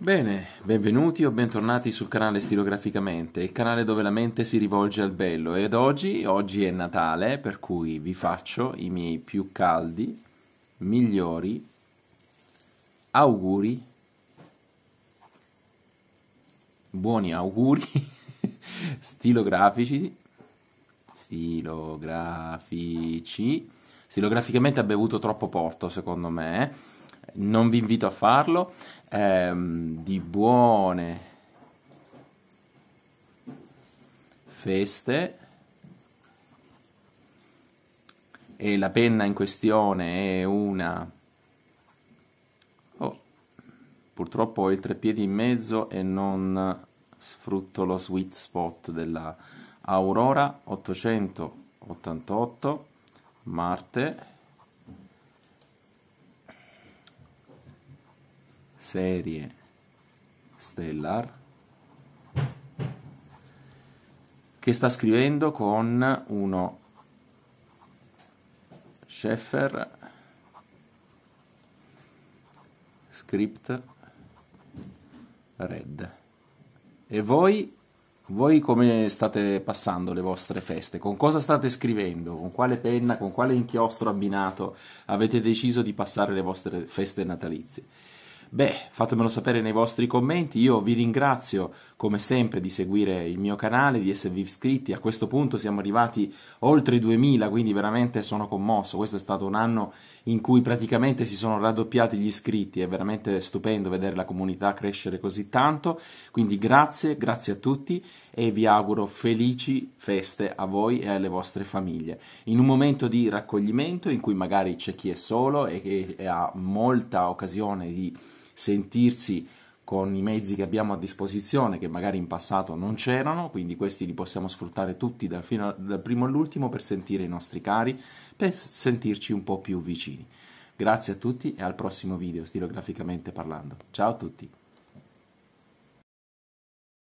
Bene, benvenuti o bentornati sul canale Stilograficamente, il canale dove la mente si rivolge al bello ed oggi, oggi è Natale, per cui vi faccio i miei più caldi, migliori auguri, buoni auguri stilografici, stilografici, stilograficamente ha bevuto troppo porto secondo me, non vi invito a farlo, ehm, di buone feste e la penna in questione è una oh, purtroppo ho il tre piedi in mezzo e non sfrutto lo sweet spot della Aurora 888 Marte serie Stellar che sta scrivendo con uno Sheffer script red e voi? Voi come state passando le vostre feste? Con cosa state scrivendo? Con quale penna, con quale inchiostro abbinato avete deciso di passare le vostre feste natalizie? Beh, fatemelo sapere nei vostri commenti, io vi ringrazio come sempre di seguire il mio canale, di esservi iscritti, a questo punto siamo arrivati oltre i 2000, quindi veramente sono commosso, questo è stato un anno in cui praticamente si sono raddoppiati gli iscritti, è veramente stupendo vedere la comunità crescere così tanto, quindi grazie, grazie a tutti e vi auguro felici feste a voi e alle vostre famiglie, in un momento di raccoglimento in cui magari c'è chi è solo e che ha molta occasione di sentirsi con i mezzi che abbiamo a disposizione, che magari in passato non c'erano, quindi questi li possiamo sfruttare tutti dal, a, dal, primo all'ultimo per sentire i nostri cari, per sentirci un po' più vicini. Grazie a tutti e al prossimo video, stilograficamente parlando. Ciao a tutti!